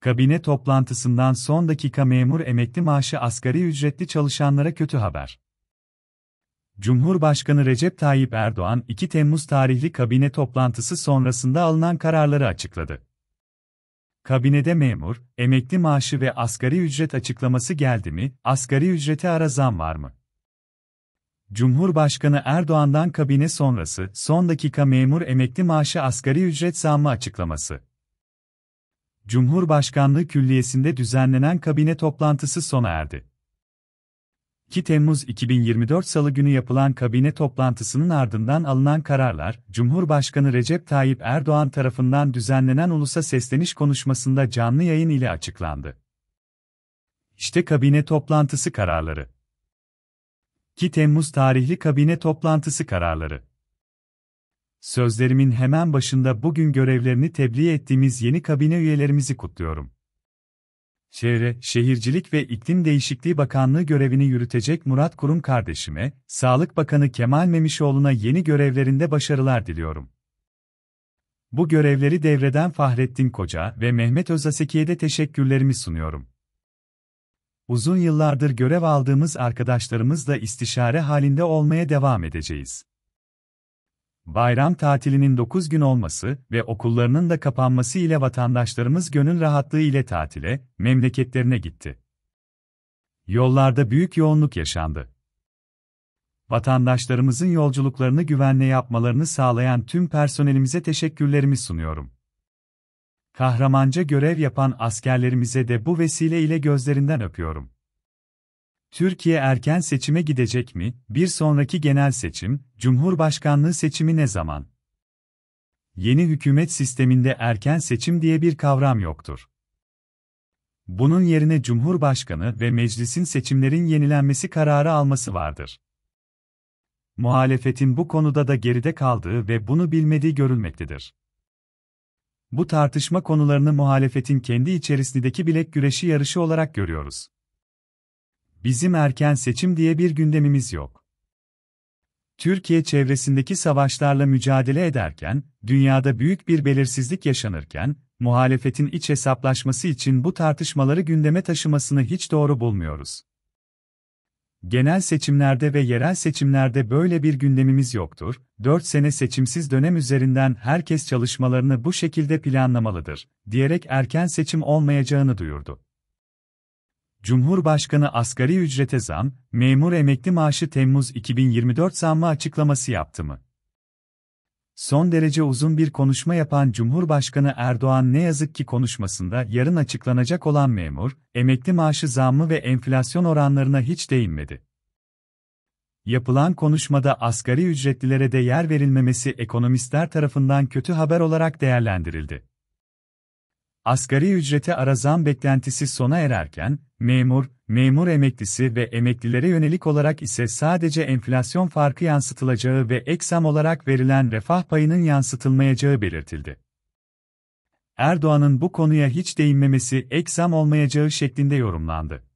Kabine toplantısından son dakika memur emekli maaşı asgari ücretli çalışanlara kötü haber. Cumhurbaşkanı Recep Tayyip Erdoğan 2 Temmuz tarihli kabine toplantısı sonrasında alınan kararları açıkladı. Kabinede memur, emekli maaşı ve asgari ücret açıklaması geldi mi, asgari ücrete ara zam var mı? Cumhurbaşkanı Erdoğan'dan kabine sonrası, son dakika memur emekli maaşı asgari ücret zammı açıklaması. Cumhurbaşkanlığı Külliyesi'nde düzenlenen kabine toplantısı sona erdi. 2 Temmuz 2024 Salı günü yapılan kabine toplantısının ardından alınan kararlar, Cumhurbaşkanı Recep Tayyip Erdoğan tarafından düzenlenen ulusa sesleniş konuşmasında canlı yayın ile açıklandı. İşte kabine toplantısı kararları. 2 Temmuz tarihli kabine toplantısı kararları. Sözlerimin hemen başında bugün görevlerini tebliğ ettiğimiz yeni kabine üyelerimizi kutluyorum. Şehre, Şehircilik ve İklim Değişikliği Bakanlığı görevini yürütecek Murat Kurum kardeşime, Sağlık Bakanı Kemal Memişoğlu'na yeni görevlerinde başarılar diliyorum. Bu görevleri devreden Fahrettin Koca ve Mehmet Özaseki'ye de teşekkürlerimi sunuyorum. Uzun yıllardır görev aldığımız arkadaşlarımızla istişare halinde olmaya devam edeceğiz bayram tatilinin 9 gün olması ve okullarının da kapanması ile vatandaşlarımız gönül rahatlığı ile tatile, memleketlerine gitti. Yollarda büyük yoğunluk yaşandı. Vatandaşlarımızın yolculuklarını güvenle yapmalarını sağlayan tüm personelimize teşekkürlerimi sunuyorum. Kahramanca görev yapan askerlerimize de bu vesile ile gözlerinden öpüyorum. Türkiye erken seçime gidecek mi? Bir sonraki genel seçim, Cumhurbaşkanlığı seçimi ne zaman? Yeni hükümet sisteminde erken seçim diye bir kavram yoktur. Bunun yerine Cumhurbaşkanı ve meclisin seçimlerin yenilenmesi kararı alması vardır. Muhalefetin bu konuda da geride kaldığı ve bunu bilmediği görülmektedir. Bu tartışma konularını muhalefetin kendi içerisindeki bilek güreşi yarışı olarak görüyoruz. Bizim erken seçim diye bir gündemimiz yok. Türkiye çevresindeki savaşlarla mücadele ederken, dünyada büyük bir belirsizlik yaşanırken, muhalefetin iç hesaplaşması için bu tartışmaları gündeme taşımasını hiç doğru bulmuyoruz. Genel seçimlerde ve yerel seçimlerde böyle bir gündemimiz yoktur. 4 sene seçimsiz dönem üzerinden herkes çalışmalarını bu şekilde planlamalıdır diyerek erken seçim olmayacağını duyurdu. Cumhurbaşkanı asgari ücrete zam, memur emekli maaşı Temmuz 2024 zammı açıklaması yaptı mı? Son derece uzun bir konuşma yapan Cumhurbaşkanı Erdoğan ne yazık ki konuşmasında yarın açıklanacak olan memur, emekli maaşı zammı ve enflasyon oranlarına hiç değinmedi. Yapılan konuşmada asgari ücretlilere de yer verilmemesi ekonomistler tarafından kötü haber olarak değerlendirildi. Asgari ücrete ara zam beklentisi sona ererken, memur, memur emeklisi ve emeklilere yönelik olarak ise sadece enflasyon farkı yansıtılacağı ve eksam olarak verilen refah payının yansıtılmayacağı belirtildi. Erdoğan'ın bu konuya hiç değinmemesi eksam olmayacağı şeklinde yorumlandı.